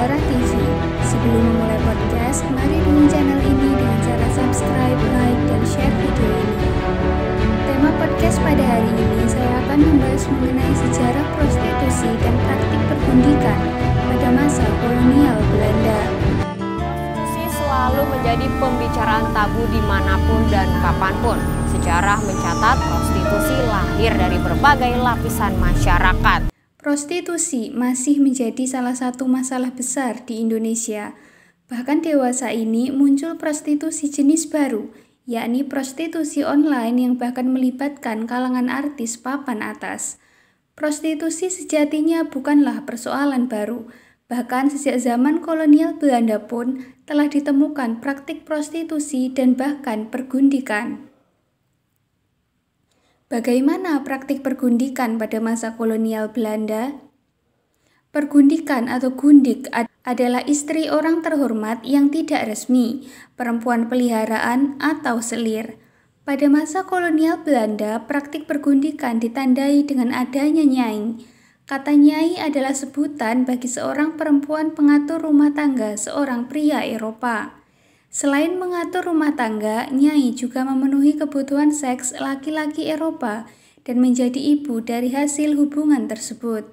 Sejarah TV. Sebelum memulai podcast, mari dukung channel ini dengan cara subscribe, like, dan share video ini. Tema podcast pada hari ini saya akan membahas mengenai sejarah prostitusi dan praktik perbudakan pada masa kolonial Belanda. Prostitusi selalu menjadi pembicaraan tabu dimanapun dan kapanpun. Sejarah mencatat prostitusi lahir dari berbagai lapisan masyarakat Prostitusi masih menjadi salah satu masalah besar di Indonesia. Bahkan dewasa ini muncul prostitusi jenis baru, yakni prostitusi online yang bahkan melibatkan kalangan artis papan atas. Prostitusi sejatinya bukanlah persoalan baru, Bahkan sejak zaman kolonial Belanda pun telah ditemukan praktik prostitusi dan bahkan pergundikan. Bagaimana praktik pergundikan pada masa kolonial Belanda? Pergundikan atau gundik adalah istri orang terhormat yang tidak resmi, perempuan peliharaan, atau selir. Pada masa kolonial Belanda, praktik pergundikan ditandai dengan adanya nyai. Kata nyai adalah sebutan bagi seorang perempuan pengatur rumah tangga seorang pria Eropa. Selain mengatur rumah tangga, Nyai juga memenuhi kebutuhan seks laki-laki Eropa dan menjadi ibu dari hasil hubungan tersebut.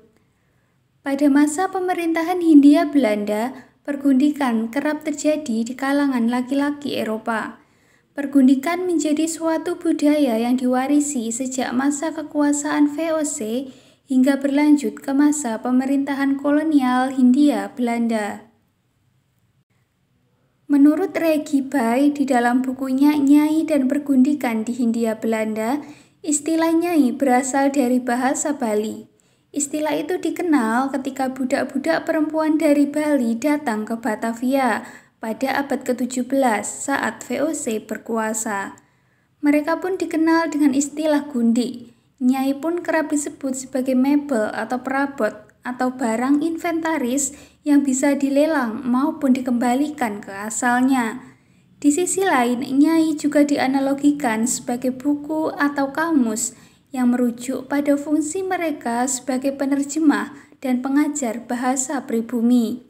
Pada masa pemerintahan Hindia Belanda, pergundikan kerap terjadi di kalangan laki-laki Eropa. Pergundikan menjadi suatu budaya yang diwarisi sejak masa kekuasaan VOC hingga berlanjut ke masa pemerintahan kolonial Hindia Belanda. Menurut Regi Bai di dalam bukunya Nyai dan Pergundikan di Hindia Belanda, istilah Nyai berasal dari bahasa Bali. Istilah itu dikenal ketika budak-budak perempuan dari Bali datang ke Batavia pada abad ke-17 saat VOC berkuasa. Mereka pun dikenal dengan istilah gundi. Nyai pun kerap disebut sebagai mebel atau perabot atau barang inventaris yang bisa dilelang maupun dikembalikan ke asalnya. Di sisi lain, nyai juga dianalogikan sebagai buku atau kamus yang merujuk pada fungsi mereka sebagai penerjemah dan pengajar bahasa pribumi.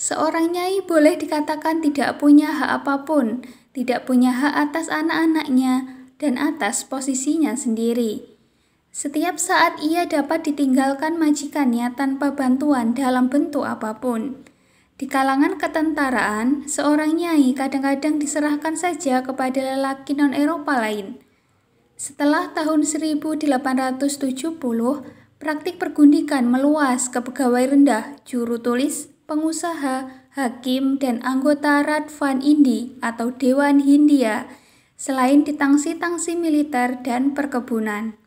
Seorang nyai boleh dikatakan tidak punya hak apapun, tidak punya hak atas anak-anaknya, dan atas posisinya sendiri. Setiap saat ia dapat ditinggalkan majikannya tanpa bantuan dalam bentuk apapun. Di kalangan ketentaraan, seorang nyai kadang-kadang diserahkan saja kepada lelaki non-Eropa lain. Setelah tahun 1870, praktik pergundikan meluas ke pegawai rendah, juru tulis, pengusaha, hakim, dan anggota Radvan Indi atau Dewan Hindia, selain ditangsi tangsi militer dan perkebunan.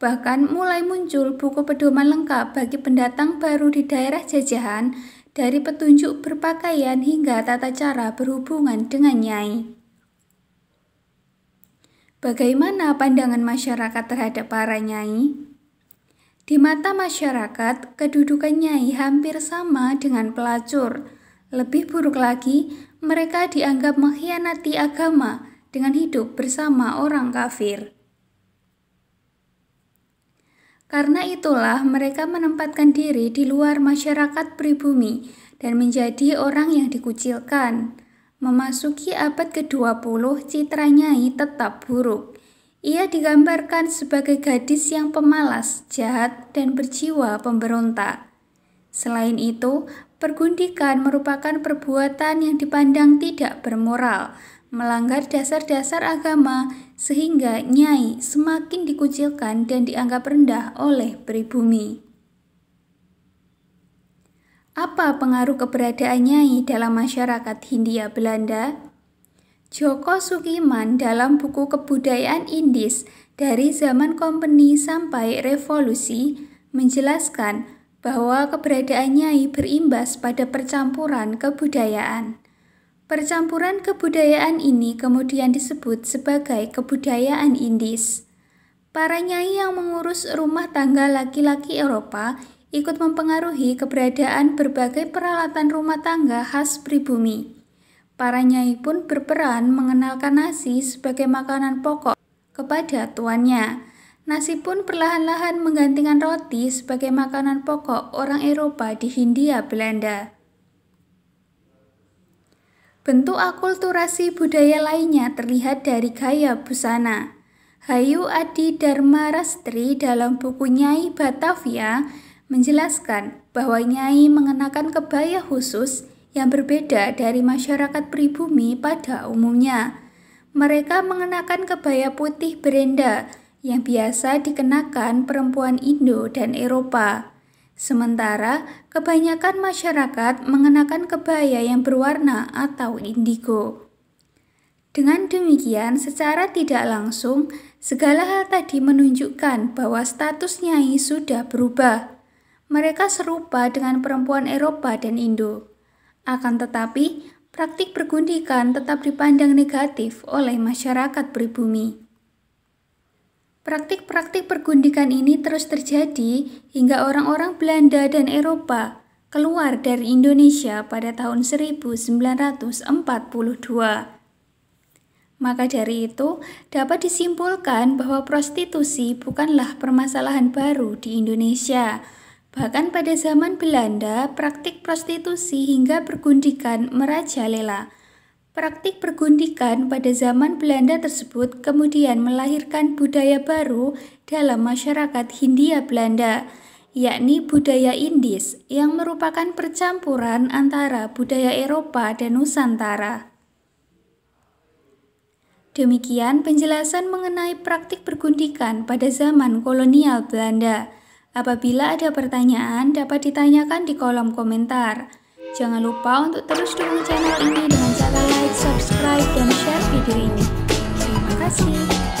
Bahkan mulai muncul buku pedoman lengkap bagi pendatang baru di daerah jajahan dari petunjuk berpakaian hingga tata cara berhubungan dengan Nyai. Bagaimana pandangan masyarakat terhadap para Nyai? Di mata masyarakat, kedudukan Nyai hampir sama dengan pelacur. Lebih buruk lagi, mereka dianggap mengkhianati agama dengan hidup bersama orang kafir. Karena itulah mereka menempatkan diri di luar masyarakat pribumi dan menjadi orang yang dikucilkan. Memasuki abad ke-20, citra Nyai tetap buruk. Ia digambarkan sebagai gadis yang pemalas, jahat, dan berjiwa pemberontak. Selain itu, pergundikan merupakan perbuatan yang dipandang tidak bermoral, melanggar dasar-dasar agama sehingga Nyai semakin dikucilkan dan dianggap rendah oleh pribumi. Apa pengaruh keberadaan Nyai dalam masyarakat Hindia Belanda? Joko Sukiman dalam buku Kebudayaan Indis dari zaman kompeni sampai revolusi menjelaskan bahwa keberadaan Nyai berimbas pada percampuran kebudayaan. Percampuran kebudayaan ini kemudian disebut sebagai kebudayaan Indis. Para nyai yang mengurus rumah tangga laki-laki Eropa ikut mempengaruhi keberadaan berbagai peralatan rumah tangga khas pribumi. Para nyai pun berperan mengenalkan nasi sebagai makanan pokok kepada tuannya. Nasi pun perlahan-lahan menggantikan roti sebagai makanan pokok orang Eropa di Hindia Belanda. Bentuk akulturasi budaya lainnya terlihat dari gaya busana. Hayu Adi Dharma Rastri dalam buku Nyai Batavia menjelaskan bahwa Nyai mengenakan kebaya khusus yang berbeda dari masyarakat pribumi pada umumnya. Mereka mengenakan kebaya putih berenda yang biasa dikenakan perempuan Indo dan Eropa. Sementara kebanyakan masyarakat mengenakan kebaya yang berwarna atau indigo. Dengan demikian, secara tidak langsung, segala hal tadi menunjukkan bahwa status nyai sudah berubah. Mereka serupa dengan perempuan Eropa dan Indo. Akan tetapi, praktik pergundikan tetap dipandang negatif oleh masyarakat pribumi. Praktik-praktik pergundikan ini terus terjadi hingga orang-orang Belanda dan Eropa keluar dari Indonesia pada tahun 1942. Maka dari itu, dapat disimpulkan bahwa prostitusi bukanlah permasalahan baru di Indonesia. Bahkan pada zaman Belanda, praktik prostitusi hingga pergundikan merajalela. Praktik pergundikan pada zaman Belanda tersebut kemudian melahirkan budaya baru dalam masyarakat Hindia Belanda, yakni budaya Indis yang merupakan percampuran antara budaya Eropa dan Nusantara. Demikian penjelasan mengenai praktik pergundikan pada zaman kolonial Belanda. Apabila ada pertanyaan, dapat ditanyakan di kolom komentar. Jangan lupa untuk terus dukung channel ini dengan cara like, subscribe, dan share video ini. Terima kasih.